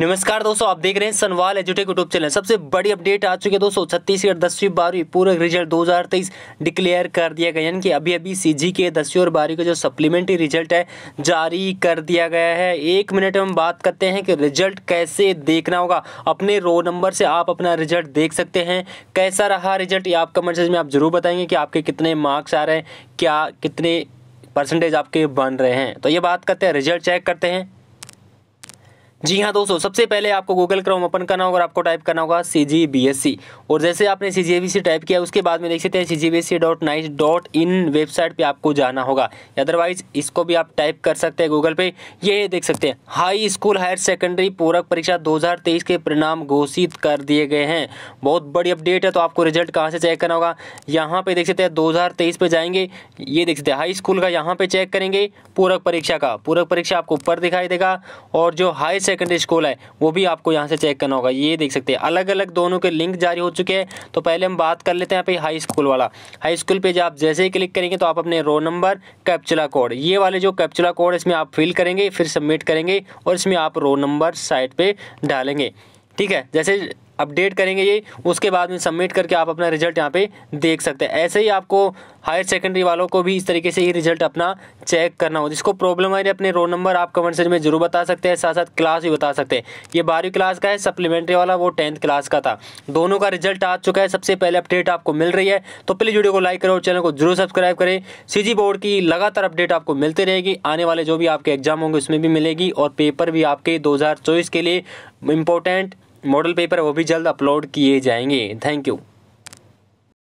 नमस्कार दोस्तों आप देख रहे हैं सनवाल एजुटेक यूट्यूब चैनल सबसे बड़ी अपडेट आ चुकी है दोस्तों छत्तीसगढ़ दसवीं बारहवीं पूरा रिजल्ट 2023 डिक्लेयर कर दिया गया यानी कि अभी अभी सीजी के दसवीं और बारहवीं का जो सप्लीमेंट्री रिजल्ट है जारी कर दिया गया है एक मिनट में हम बात करते हैं कि रिजल्ट कैसे देखना होगा अपने रो नंबर से आप अपना रिजल्ट देख सकते हैं कैसा रहा रिजल्ट आप कमेंट में आप जरूर बताएंगे कि आपके कितने मार्क्स आ रहे हैं क्या कितने परसेंटेज आपके बन रहे हैं तो ये बात करते हैं रिजल्ट चेक करते हैं जी हाँ दोस्तों सबसे पहले आपको गूगल क्रोम ओपन करना होगा और आपको टाइप करना होगा सी जी बी एस सी और जैसे आपने सी जी बी सी टाइप किया उसके बाद में देख सकते हैं C G B S C dot nice dot in website पे आपको जाना होगा अदरवाइज इसको भी आप टाइप कर सकते हैं गूगल पे ये देख सकते हैं हाई स्कूल हायर सेकेंडरी पूरक परीक्षा दो हज़ार तेईस के परिणाम घोषित कर दिए गए हैं बहुत बड़ी अपडेट है तो आपको रिजल्ट कहाँ से चेक करना होगा यहाँ पर देख सकते हैं दो हज़ार तेईस पे जाएंगे ये देख सकते हैं हाई स्कूल का यहाँ पर चेक करेंगे पूरक परीक्षा का पूरक परीक्षा आपको ऊपर दिखाई देगा और जो हाई सेकेंडरी स्कूल है वो भी आपको यहाँ से चेक करना होगा ये देख सकते हैं अलग अलग दोनों के लिंक जारी हो चुके हैं तो पहले हम बात कर लेते हैं यहाँ पे हाई स्कूल वाला हाई स्कूल पर आप जैसे ही क्लिक करेंगे तो आप अपने रोल नंबर कैप्चुला कोड ये वाले जो कैप्चुला कोड इसमें आप फिल करेंगे फिर सबमिट करेंगे और इसमें आप रोल नंबर साइट पर डालेंगे ठीक है जैसे अपडेट करेंगे ये उसके बाद में सबमिट करके आप अपना रिजल्ट यहाँ पे देख सकते हैं ऐसे ही आपको हायर सेकेंडरी वालों को भी इस तरीके से ये रिजल्ट अपना चेक करना हो जिसको प्रॉब्लम आ रही है अपने रोल नंबर आप कमेंट सेक्शन में जरूर बता सकते हैं साथ साथ क्लास भी बता सकते हैं ये बारहवीं क्लास का है सप्लीमेंट्री वाला वो टेंथ क्लास का था दोनों का रिजल्ट आ चुका है सबसे पहले अपडेट आपको मिल रही है तो प्लीज़ वीडियो को लाइक करो चैनल को जरूर सब्सक्राइब करें सी बोर्ड की लगातार अपडेट आपको मिलती रहेगी आने वाले जो भी आपके एग्जाम होंगे उसमें भी मिलेगी और पेपर भी आपके दो के लिए इम्पोर्टेंट मॉडल पेपर वो भी जल्द अपलोड किए जाएंगे थैंक यू